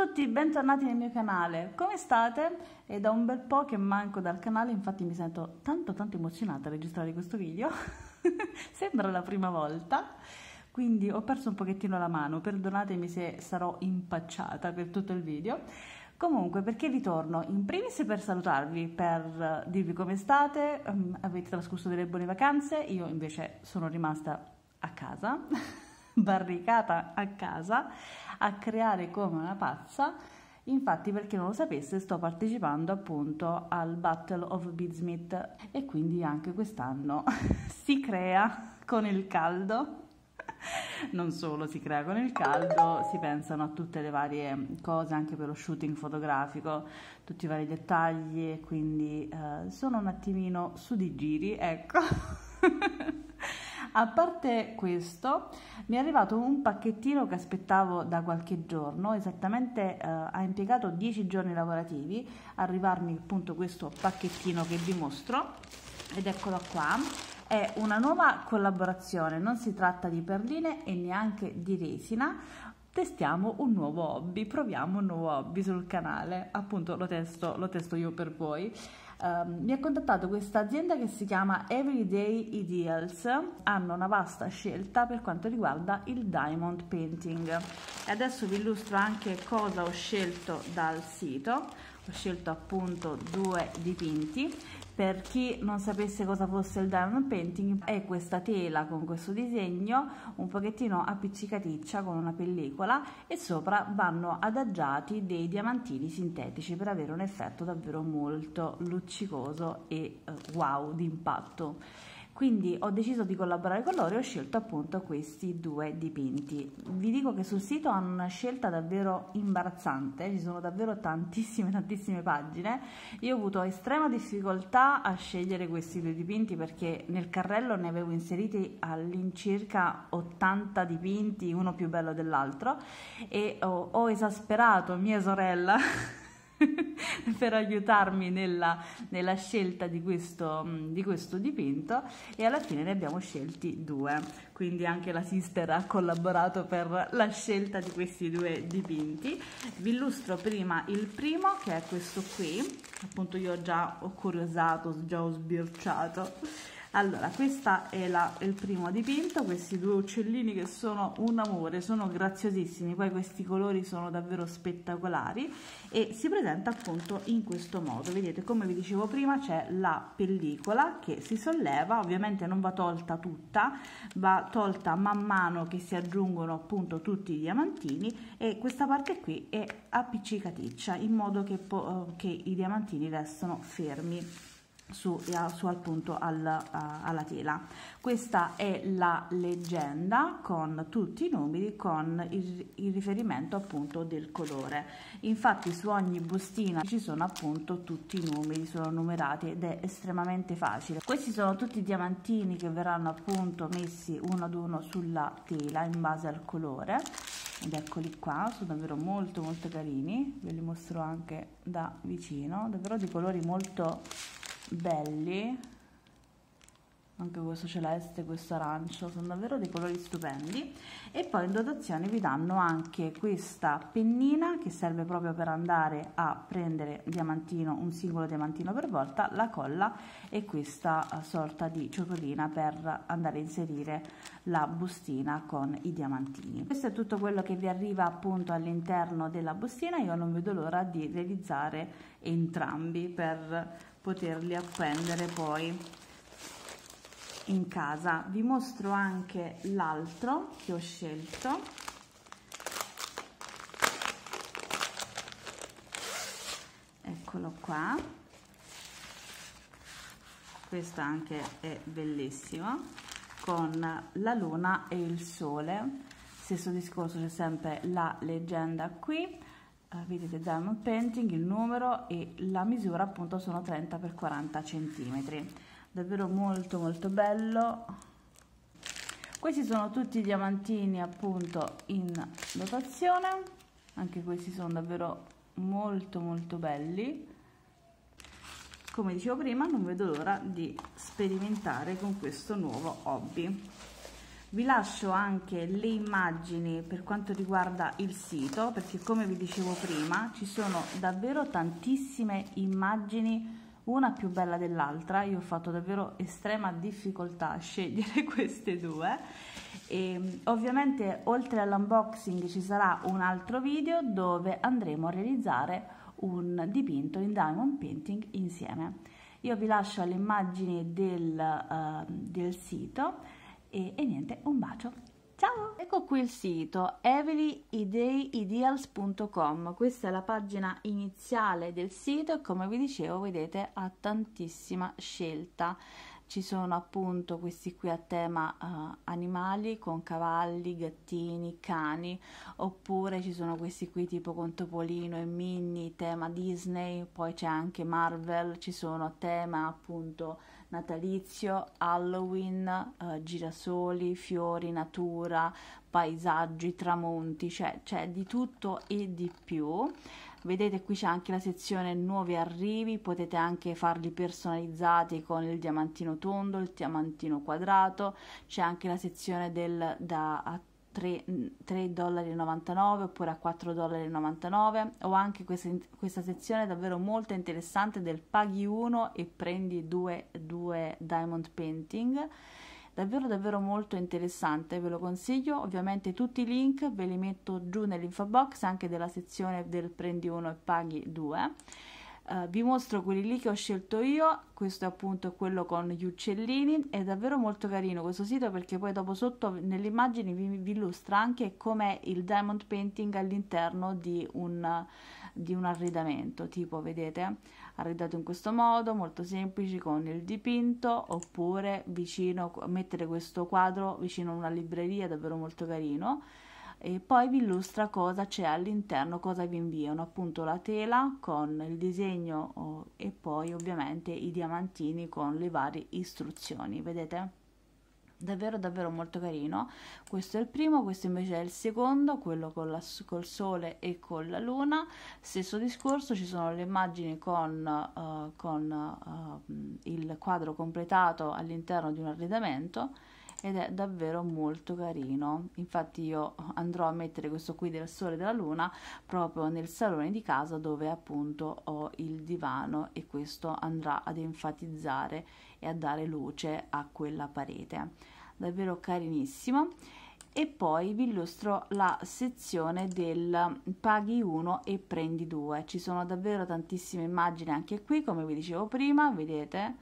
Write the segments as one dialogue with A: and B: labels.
A: tutti, bentornati nel mio canale. Come state? È da un bel po' che manco dal canale, infatti mi sento tanto tanto emozionata a registrare questo video. Sembra la prima volta. Quindi ho perso un pochettino la mano, perdonatemi se sarò impacciata per tutto il video. Comunque, perché vi torno? In primis per salutarvi, per dirvi come state, ehm, avete trascorso delle buone vacanze, io invece sono rimasta a casa, barricata a casa, a creare come una pazza. Infatti, per chi non lo sapesse, sto partecipando appunto al Battle of Beadsmith e quindi anche quest'anno si crea con il caldo. Non solo si crea con il caldo, si pensano a tutte le varie cose anche per lo shooting fotografico, tutti i vari dettagli, quindi eh, sono un attimino su di giri, ecco. A parte questo, mi è arrivato un pacchettino che aspettavo da qualche giorno, esattamente eh, ha impiegato 10 giorni lavorativi arrivarmi appunto questo pacchettino che vi mostro ed eccolo qua. È una nuova collaborazione, non si tratta di perline e neanche di resina, testiamo un nuovo hobby, proviamo un nuovo hobby sul canale, appunto lo testo, lo testo io per voi. Um, mi ha contattato questa azienda che si chiama Everyday Ideals, hanno una vasta scelta per quanto riguarda il diamond painting. E adesso vi illustro anche cosa ho scelto dal sito, ho scelto appunto due dipinti per chi non sapesse cosa fosse il diamond painting è questa tela con questo disegno un pochettino appiccicaticcia con una pellicola e sopra vanno adagiati dei diamantini sintetici per avere un effetto davvero molto luccicoso e eh, wow di impatto quindi ho deciso di collaborare con loro e ho scelto appunto questi due dipinti vi dico che sul sito hanno una scelta davvero imbarazzante ci sono davvero tantissime tantissime pagine io ho avuto estrema difficoltà a scegliere questi due dipinti perché nel carrello ne avevo inseriti all'incirca 80 dipinti uno più bello dell'altro e ho, ho esasperato mia sorella per aiutarmi nella, nella scelta di questo, mm, di questo, dipinto e alla fine ne abbiamo scelti due quindi anche la sister ha collaborato per la scelta di questi due dipinti vi illustro prima il primo che è questo qui appunto io ho già ho curiosato, già ho sbirciato allora questo è la, il primo dipinto questi due uccellini che sono un amore sono graziosissimi poi questi colori sono davvero spettacolari e si presenta appunto in questo modo vedete come vi dicevo prima c'è la pellicola che si solleva ovviamente non va tolta tutta va tolta man mano che si aggiungono appunto tutti i diamantini e questa parte qui è appiccicaticcia in modo che, che i diamantini restano fermi su, eh, su appunto al, uh, alla tela. Questa è la leggenda con tutti i numeri con il, il, riferimento appunto del colore. Infatti su ogni bustina ci sono appunto tutti i numeri, sono numerati ed è estremamente facile. Questi sono tutti i diamantini che verranno appunto messi uno ad uno sulla tela in base al colore ed eccoli qua, sono davvero molto molto carini, ve li mostro anche da vicino, davvero di colori molto belli anche questo celeste questo arancio sono davvero dei colori stupendi e poi in dotazione vi danno anche questa pennina che serve proprio per andare a prendere diamantino un singolo diamantino per volta la colla e questa eh, sorta di ciotolina per andare a inserire la bustina con i diamantini questo è tutto quello che vi arriva appunto all'interno della bustina io non vedo l'ora di realizzare entrambi per poterli appendere poi in casa vi mostro anche l'altro che ho scelto eccolo qua questo anche è bellissimo con la luna e il sole stesso discorso c'è sempre la leggenda qui eh, vedete diamond painting il numero e la misura appunto sono 30 x 40 cm davvero molto molto bello questi sono tutti i diamantini appunto in dotazione anche questi sono davvero molto molto belli come dicevo prima non vedo l'ora di sperimentare con questo nuovo hobby vi lascio anche le immagini per quanto riguarda il sito perché come vi dicevo prima ci sono davvero tantissime immagini una più bella dell'altra io ho fatto davvero estrema difficoltà a scegliere queste due e, ovviamente oltre all'unboxing ci sarà un altro video dove andremo a realizzare un dipinto in diamond painting insieme io vi lascio le immagini del, uh, del sito e, e niente, un bacio. Ciao! Ecco qui il sito evelyideals.com. Questa è la pagina iniziale del sito e come vi dicevo, vedete, ha tantissima scelta ci sono appunto questi qui a tema uh, animali con cavalli, gattini, cani, oppure ci sono questi qui tipo con Topolino e Minnie, tema Disney, poi c'è anche Marvel, ci sono a tema appunto natalizio, Halloween, eh, girasoli, fiori, natura, paesaggi, tramonti, cioè c'è di tutto e di più. Vedete qui c'è anche la sezione nuovi arrivi, potete anche farli personalizzati con il diamantino tondo, il diamantino quadrato, c'è anche la sezione del da 3,99$ mm, oppure a 4,99$ o anche questa, questa, sezione davvero molto interessante del paghi uno e prendi due, due diamond painting davvero davvero molto interessante ve lo consiglio ovviamente tutti i link ve li metto giù nell'info box anche della sezione del prendi uno e paghi due eh, vi mostro quelli lì che ho scelto io, questo è appunto quello con gli uccellini, è davvero molto carino questo sito perché poi dopo sotto nelle immagini vi, vi illustra anche com'è il diamond painting all'interno di un, di un arredamento, tipo vedete arredato in questo modo, molto semplice con il dipinto oppure vicino, mettere questo quadro vicino a una libreria, davvero molto carino e poi vi illustra cosa c'è all'interno, cosa vi inviano, appunto la tela con il disegno oh, e poi ovviamente i diamantini con le varie istruzioni, vedete? davvero davvero molto carino questo è il primo questo invece è il secondo quello con la, col sole e con la luna stesso discorso ci sono le immagini con, uh, con uh, il quadro completato all'interno di un arredamento ed è davvero molto carino infatti io andrò a mettere questo qui del sole e della luna proprio nel salone di casa dove appunto ho il divano e questo andrà ad enfatizzare e a dare luce a quella parete davvero carinissimo e poi vi illustro la sezione del paghi 1 e prendi 2 ci sono davvero tantissime immagini anche qui come vi dicevo prima vedete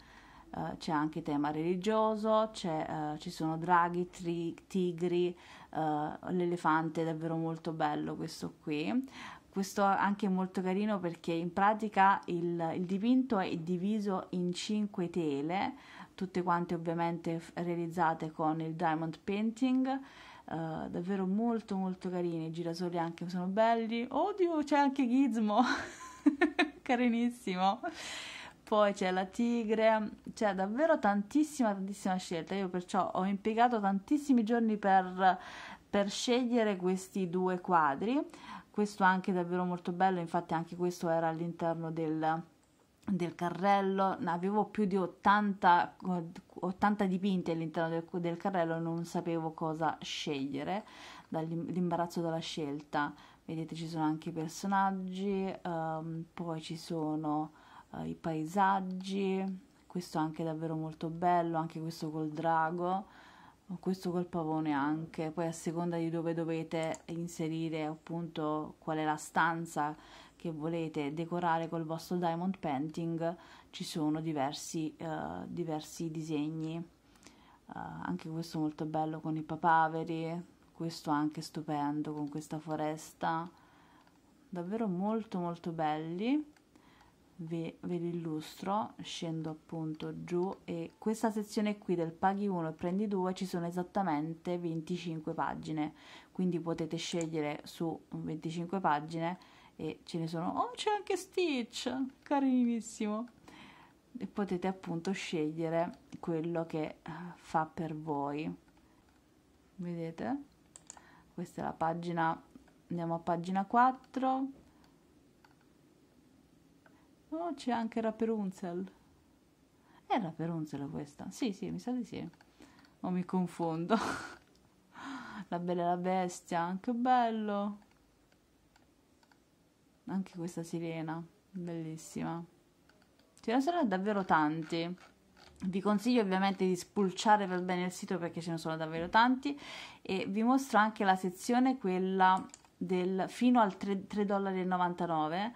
A: eh, c'è anche tema religioso, uh, ci sono draghi, tri, tigri, uh, l'elefante è davvero molto bello questo qui. Questo anche è molto carino perché in pratica il, il dipinto è diviso in cinque tele, tutte quante ovviamente realizzate con il diamond painting. Uh, davvero molto molto carini i girasoli anche sono belli oddio c'è anche Gizmo carinissimo poi c'è la tigre, c'è davvero tantissima, tantissima scelta. Io perciò ho impiegato tantissimi giorni per, per scegliere questi due quadri. Questo anche davvero molto bello, infatti anche questo era all'interno del, del carrello, avevo più di 80, 80 dipinti all'interno del, del carrello, non sapevo cosa scegliere, dall'imbarazzo dalla scelta. Vedete ci sono anche i personaggi, um, poi ci sono eh, i paesaggi, questo anche davvero molto bello, anche questo col drago, questo col pavone anche, poi a seconda di dove dovete inserire appunto qual è la stanza che volete decorare col vostro diamond painting, ci sono diversi, eh, diversi disegni, eh, anche questo molto bello con i papaveri, questo anche stupendo con questa foresta, davvero molto molto belli ve, ve l'illustro, scendo appunto giù e questa sezione qui del paghi 1 e prendi 2 ci sono esattamente 25 pagine, quindi potete scegliere su 25 pagine e ce ne sono, oh c'è anche Stitch, carinissimo, e potete appunto scegliere quello che eh, fa per voi, vedete? Questa è la pagina, andiamo a pagina 4, Oh, c'è anche Raperunzel. È Raperunzel questa? Sì, sì, mi sa di sì. O oh, mi confondo. la bella e la bestia, che bello. Anche questa sirena, bellissima. Ce ne sono davvero tanti. Vi consiglio ovviamente di spulciare per bene il sito perché ce ne sono davvero tanti e vi mostro anche la sezione quella del fino al 3,99 dollari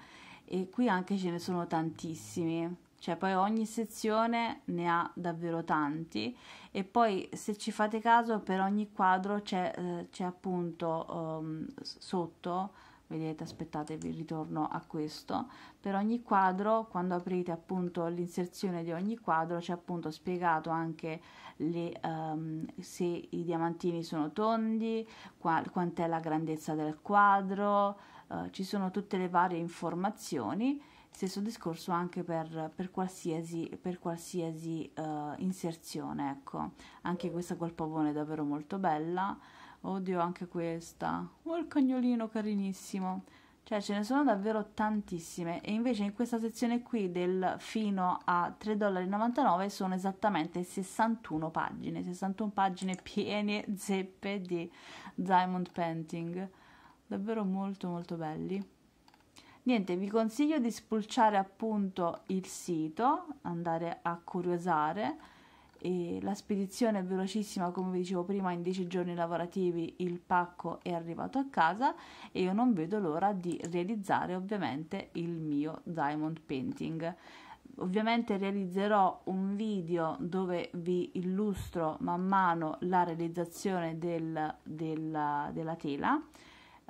A: e qui anche ce ne sono tantissimi cioè poi ogni sezione ne ha davvero tanti e poi se ci fate caso per ogni quadro c'è, eh, c'è appunto um, sotto vedete aspettate vi ritorno a questo per ogni quadro quando aprite appunto l'inserzione di ogni quadro c'è appunto spiegato anche le, um, se i diamantini sono tondi qual- quant'è la grandezza del quadro eh, ci sono tutte le varie informazioni, stesso discorso anche per, per qualsiasi, per qualsiasi eh, inserzione, ecco, anche questa col pavone è davvero molto bella, oddio anche questa, oh il cagnolino carinissimo, cioè ce ne sono davvero tantissime e invece in questa sezione qui del fino a 3,99 sono esattamente 61 pagine, 61 pagine piene zeppe di diamond painting davvero molto molto belli niente vi consiglio di spulciare appunto il sito andare a curiosare e la spedizione è velocissima come vi dicevo prima in 10 giorni lavorativi il pacco è arrivato a casa e io non vedo l'ora di realizzare ovviamente il mio diamond painting ovviamente realizzerò un video dove vi illustro man mano la realizzazione del, della, della tela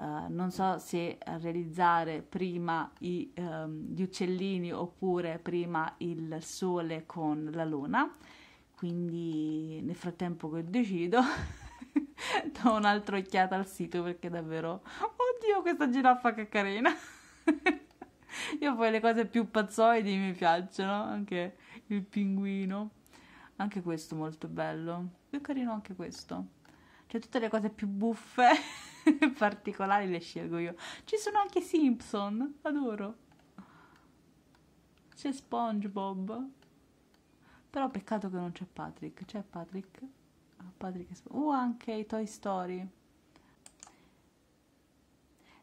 A: eh, non so se eh, realizzare prima i, um, gli uccellini oppure prima il sole con la luna, quindi nel frattempo che decido do un'altra occhiata al sito perché davvero, oddio questa giraffa che carina! Io poi le cose più pazzoidi mi piacciono, anche il pinguino, anche questo molto bello, più carino anche questo, cioè tutte le cose più buffe. particolari le scelgo io. Ci sono anche Simpson, adoro. C'è SpongeBob. Però peccato che non c'è Patrick. C'è Patrick? Ah, Patrick Sp uh, anche i Toy Story.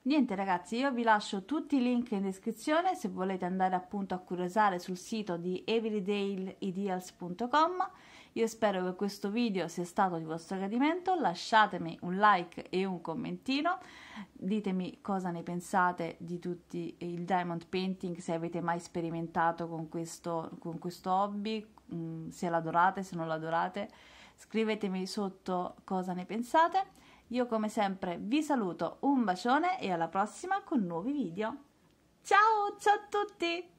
A: Niente ragazzi, io vi lascio tutti i link in descrizione se volete andare appunto a curiosare sul sito di everydayideals.com. Io spero che questo video sia stato di vostro gradimento, lasciatemi un like e un commentino, ditemi cosa ne pensate di tutti il diamond painting, se avete mai sperimentato con questo, con questo hobby, mm, se l'adorate, se non l'adorate, scrivetemi sotto cosa ne pensate. Io come sempre vi saluto, un bacione e alla prossima con nuovi video. Ciao, ciao a tutti!